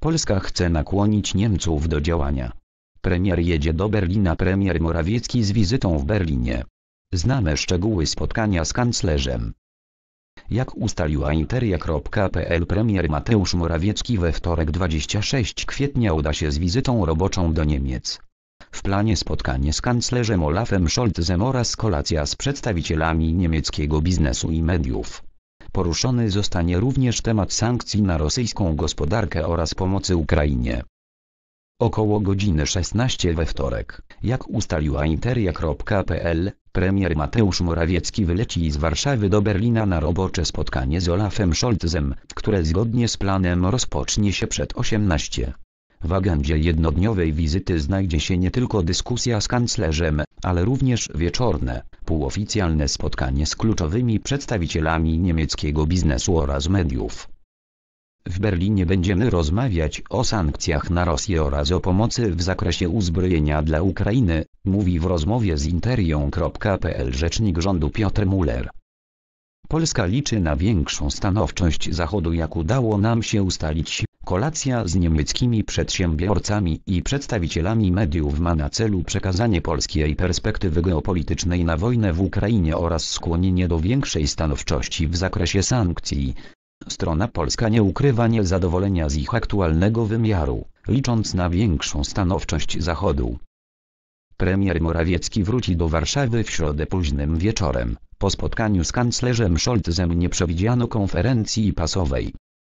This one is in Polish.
Polska chce nakłonić Niemców do działania. Premier jedzie do Berlina Premier Morawiecki z wizytą w Berlinie. Znamy szczegóły spotkania z kanclerzem. Jak ustaliła interia.pl premier Mateusz Morawiecki we wtorek 26 kwietnia uda się z wizytą roboczą do Niemiec. W planie spotkanie z kanclerzem Olafem Scholzem oraz kolacja z przedstawicielami niemieckiego biznesu i mediów. Poruszony zostanie również temat sankcji na rosyjską gospodarkę oraz pomocy Ukrainie. Około godziny 16 we wtorek, jak ustaliła interia.pl, premier Mateusz Morawiecki wyleci z Warszawy do Berlina na robocze spotkanie z Olafem Scholzem, które zgodnie z planem rozpocznie się przed 18. W agendzie jednodniowej wizyty znajdzie się nie tylko dyskusja z kanclerzem, ale również wieczorne, półoficjalne spotkanie z kluczowymi przedstawicielami niemieckiego biznesu oraz mediów. W Berlinie będziemy rozmawiać o sankcjach na Rosję oraz o pomocy w zakresie uzbrojenia dla Ukrainy, mówi w rozmowie z interią.pl rzecznik rządu Piotr Muller. Polska liczy na większą stanowczość Zachodu jak udało nam się ustalić Kolacja z niemieckimi przedsiębiorcami i przedstawicielami mediów ma na celu przekazanie polskiej perspektywy geopolitycznej na wojnę w Ukrainie oraz skłonienie do większej stanowczości w zakresie sankcji. Strona polska nie ukrywa niezadowolenia z ich aktualnego wymiaru, licząc na większą stanowczość Zachodu. Premier Morawiecki wróci do Warszawy w środę późnym wieczorem. Po spotkaniu z kanclerzem Scholzem nie przewidziano konferencji pasowej.